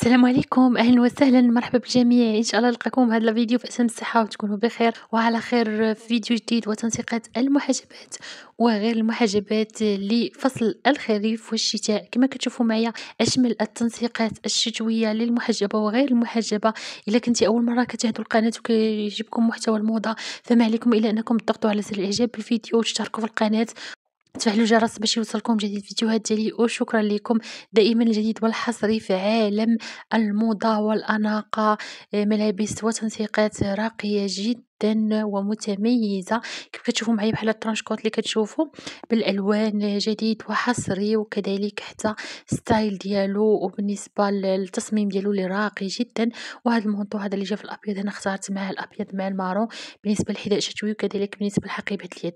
السلام عليكم اهلا وسهلا مرحبا بالجميع ان شاء الله نلقاكم هذا الفيديو في اسم الصحه وتكونوا بخير وعلى خير في فيديو جديد وتنسيقات المحجبات وغير المحجبات لفصل الخريف والشتاء كما كتشوفوا معايا اشمل التنسيقات الشتويه للمحجبه وغير المحجبه الا كنتي اول مره كتهدوا القناه وكيجيبكم محتوى الموضه فما عليكم الا انكم تضغطوا على زر الاعجاب بالفيديو وتشتركوا في القناه تفعلوا الجرس باش يوصلكم جديد فيديوهات ديالي وشكرا لكم دائما الجديد والحصري في عالم الموضة والأناقة آه، ملابس وتنسيقات راقية جدا ومتميزة كيف كتشوفوا معايا بحال الترانشكوت اللي كتشوفوا بالالوان جديد وحصري وكذلك حتى ستايل ديالو وبالنسبه للتصميم ديالو اللي راقي جدا وهذا المونطو هذا اللي جا في الابيض انا اختارت معاه الابيض مع المارون بالنسبه للحذاء الشتوي وكذلك بالنسبه لحقيبه اليد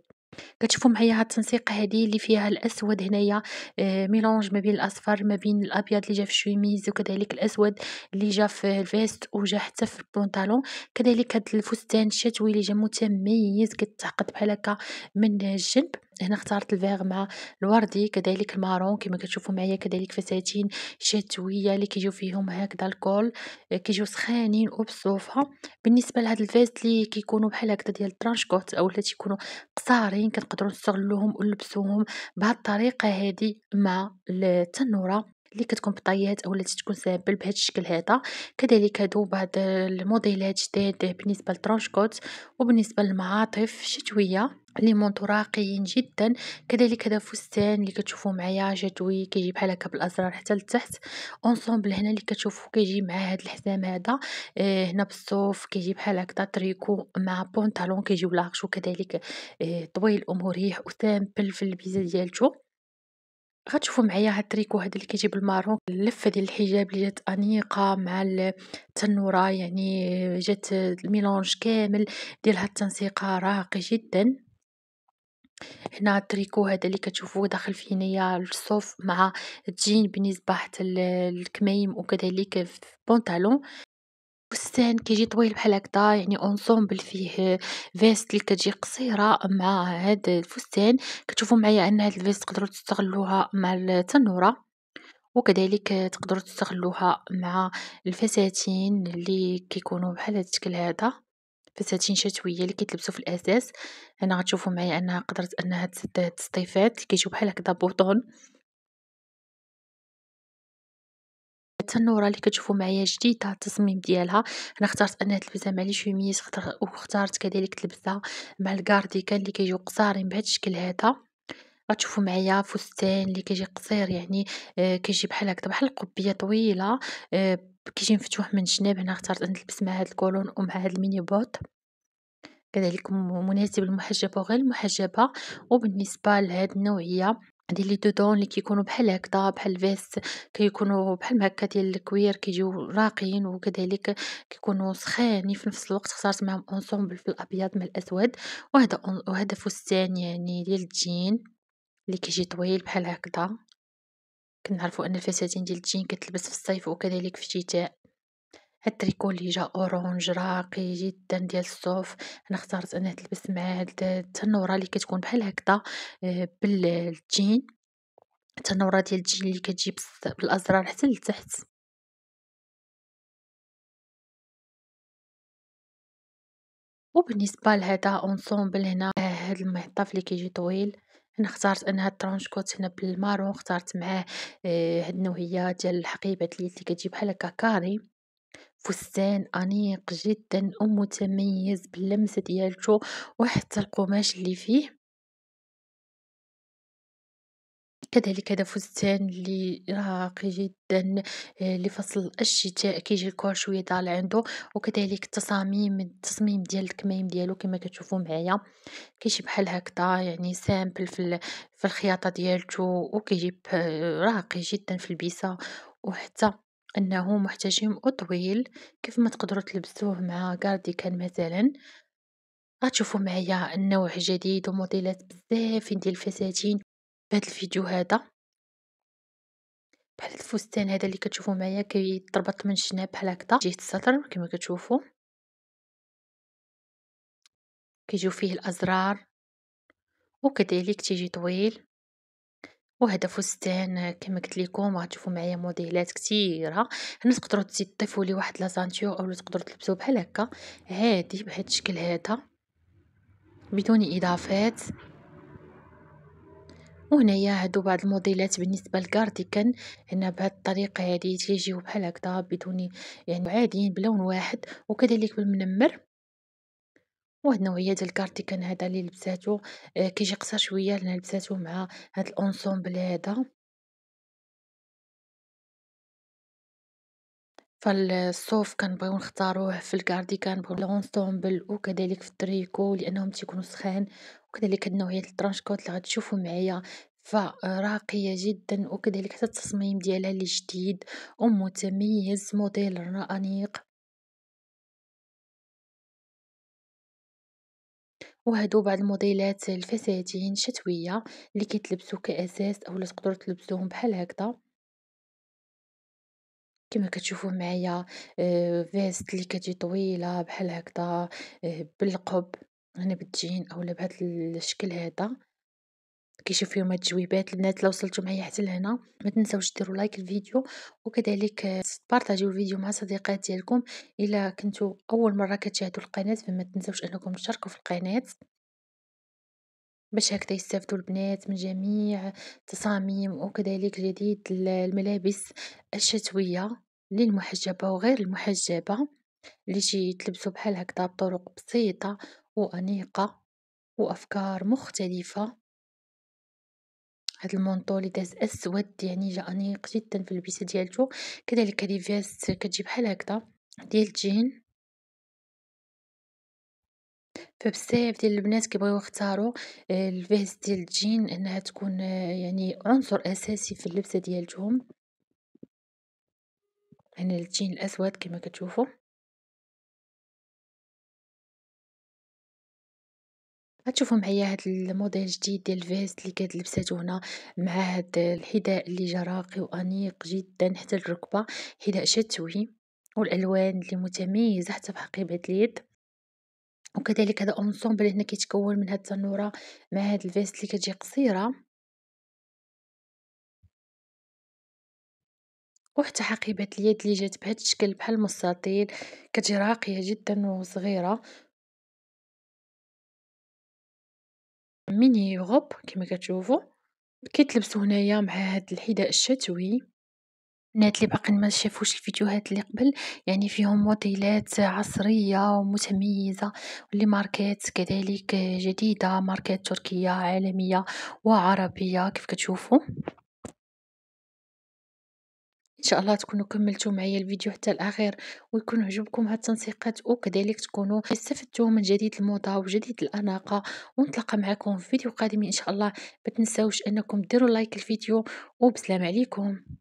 كتشوفو معايا هاد التنسيق هادي اللي فيها الأسود هنايا آه، ميلونج ما بين الأصفر ما بين الأبيض اللي جا في الشوميز، وكذلك الأسود اللي جا في الفيست، وجا حتى في البونطالون، كذلك هاد الفستان الشتوي اللي جا متميز كتعقد بحال هكا من الجنب. هنا اختارت الفيغ مع الوردي كذلك المارون كما كتشوفوا معايا كذلك فساتين شتويه اللي كيجيو فيهم هكذا الكول آه، كيجيو سخانين وبصوفه بالنسبه لهاد الفيست اللي كيكونوا بحال هكذا ديال الترانش كوت او اللي تيكونوا قصارين كنقدروا نستغلوهم ونلبسوهم بهاد الطريقه هادي مع التنوره اللي كتكون بطايات اولا تكون سامبل بهذا الشكل هذا كذلك هادو بعض الموديلات جداد بالنسبه كوت وبالنسبه للمعاطف الشتويه لي مونطو راقيين جدا كذلك هذا فستان اللي كتشوفوا معايا جدوي كيجي بحال هكا بالازرار حتى لتحت اونصومبل هنا اللي كتشوفوا كيجي مع هذا الحزام هذا اه هنا بالصوف كيجي بحال هكا تريكو مع بونطالون كيجيو لاغش وكذلك اه طويل ومريح وسامبل في البيزه ديالته غتشوفوا معايا هاد التريكو هذا اللي كيجي بالمارون اللفه ديال الحجاب اللي جات انيقه مع التنوره يعني جات الميلونج كامل ديال هاد التنسيقه راقي جدا هنا التريكو هذا اللي كتشوفوه داخل فيه هنايا الصوف مع الجين بالنسبه حتى الكميم وكذلك في بونطالون فستان كيجي طويل بحال هكدا يعني أونصومبل فيه فيست اللي كتجي قصيرة مع هاد الفستان كتشوفو معايا أن هاد الفيست تقدرو تستغلوها مع التنورة وكذلك تقدرو تستغلوها مع الفساتين اللي كيكونوا بحال هاد الشكل هدا فساتين شتوية اللي كيتلبسوا في الأساس هنا غتشوفو معايا أنها قدرت أنها تسد هاد الصيفات اللي كيجيو بحال هكدا بوطون التنورة اللي كتشوفو معايا جديدة التصميم ديالها أنا اختارت أنها تلبسها مع لي شوميز واخترت كذلك تلبسها مع الكارديكان اللي كيجيو قصارين بهاد الشكل هذا، غتشوفو معايا فستان اللي كيجي قصير يعني آه، كيجي بحال هكذا بحال القبية طويلة آه، كيجي مفتوح من الجناب هنا اختارت ان نلبس مع هاد الكولون ومع هاد الميني بوط كذلك مناسب للمحجبة وغير المحجبة، وبالنسبة لهاد النوعية دي لي دودون اللي كيكونوا بحال هكدا بحال فيست كيكونوا بحال هكا ديال الكوير كيجيو راقيين وكذلك كيكونوا سخانين في نفس الوقت اختارت معاهم اونسومبل في الابيض مع الاسود وهذا وهذا فستان يعني ديال الجين اللي كيجي طويل بحال هكدا كنعرفوا ان الفساتين ديال الجين كتلبس في الصيف وكذلك في الشتاء التريكو اللي جا أورانج راقي جدا ديال الصوف أنا اختارت أنها تلبس مع هاد التنورة اللي كتكون بحال هكدا آه، بالجين التنورة ديال الجين اللي كتجي بالأزرار حتى لتحت وبالنسبه لهذا اونسومبل هنا آه، هاد المعطف اللي كيجي طويل انا اختارت ان هاد كوت هنا بالمارون اختارت معاه آه، هاد النوعيه ديال الحقيبه اللي كتجي بحال هكا كاري فستان أنيق جدا ومتميز باللمسة ديالتو وحتى القماش اللي فيه كذلك هذا فستان اللي راقي جدا آه، لفصل الشتاء كيجي الكور شويه طالع عنده وكذلك التصاميم التصميم ديال الكمايم ديالو كما كتشوفوا معايا كيجي بحال هكذا يعني سامبل في في الخياطه ديالته وكيجي آه، راقي جدا في البيسه وحتى أنه محتجم وطويل كيف ما تقدرو تلبسوه مع كان مثلا، غتشوفو معايا النوع جديد وموديلات بزافين ديال الفساتين هذا الفيديو هدا، بحال الفستان هدا اللي كتشوفو معايا كيتربط من الجناب بحال هكدا جهة السطر كيما كتشوفو، كيجيو فيه الأزرار وكذلك تيجي طويل. وهذا فستان كما قلت لكم راح تشوفوا معايا موديلات كثيره هنا تقدروا تضيفوا لي واحد لاسانتور اولا تقدروا تلبسوا بحال هكا عادي بهذا الشكل هذا بدون اضافات وهنايا هادو بعض الموديلات بالنسبه للكارديكان هنا بهاد الطريقه هادي تيجيو بحال هكذا بدون يعني عاديين بلون واحد وكذلك بالمنمر واحد النوعية ديال الكارديكان هذا اللي لبساتو آه، كيجي قصير شويه لأن لبساتو مع هاد الأونسومبل هذا فالصوف كنبغيو نختاروه في بغيو لونسومبل وكذلك في التريكو لانهم تيكونوا سخان وكذلك هاد النوعيه الترانش كوت اللي غتشوفوا معايا فراقيه جدا وكذلك حتى التصميم ديالها اللي جديد ومتميز موديل رانيق وهادو بعض الموديلات الفساتين شتوية اللي كيتلبسوا كأساس أولا تقدرو تلبسوهم بحال هكدا كيما كتشوفوا معايا آه، فيست اللي كتجي طويلة بحال هكدا آه، بالقب هنا يعني بالجين أولا بهاد الشكل هدا. كيشوف فيهم هاد التجويبات البنات لو وصلتوا معايا حتى لهنا ما تنساوش ديروا لايك الفيديو وكذلك بارطاجيو الفيديو مع صديقات ديالكم الا كنتو اول مره كتشاهدوا القناه فما تنساوش انكم تشتركوا في القناه باش هكذا يستافدوا البنات من جميع التصاميم وكذلك جديد الملابس الشتويه للمحجبه وغير المحجبه اللي شي تلبسوا بحال هكذا بطرق بسيطه وانيقه وافكار مختلفه هاد المونطو اللي داز أسود يعني جا أنيق جدا في اللبسة ديالتو كذلك ليفاس كتجي بحال هكذا ديال الجين فبزاف ديال البنات كيبغيو يختاروا آه، الفيست ديال الجين انها تكون آه، يعني عنصر اساسي في اللبسه ديالتهم هنا يعني الجين الاسود كما كتشوفوا غتشوفوا معايا هاد الموديل جديد ديال الفيست اللي كانت لبساته هنا مع هاد الحذاء اللي جا راقي وانيق جدا حتى الركبه حذاء شتوي والالوان اللي متميزه حتى بحقيبه اليد وكذلك هذا اونسومبل هنا كيتكون من هاد التنوره مع هاد الفيست اللي كتجي قصيره وحتى حقيبه اليد اللي جات بهذا الشكل بحال المستطيل كتجي راقيه جدا وصغيره ميني يوغوب كيما كتشوفو، كيتلبسو هنايا مع هاد الحذاء الشتوي، البنات اللي باقي ما شافوش الفيديوهات اللي قبل يعني فيهم موديلات عصرية ومتميزة واللي ماركات كذلك جديدة ماركات تركية عالمية وعربية كيف كتشوفو. ان شاء الله تكونوا كملتوا معايا الفيديو حتى الاخير ويكون عجبكم هاد التنسيقات وكذلك تكونوا استفدتوا من جديد الموضه وجديد الاناقه ونتلقى معكم في فيديو قادم ان شاء الله ما تنساوش انكم ديروا لايك الفيديو وبسلام عليكم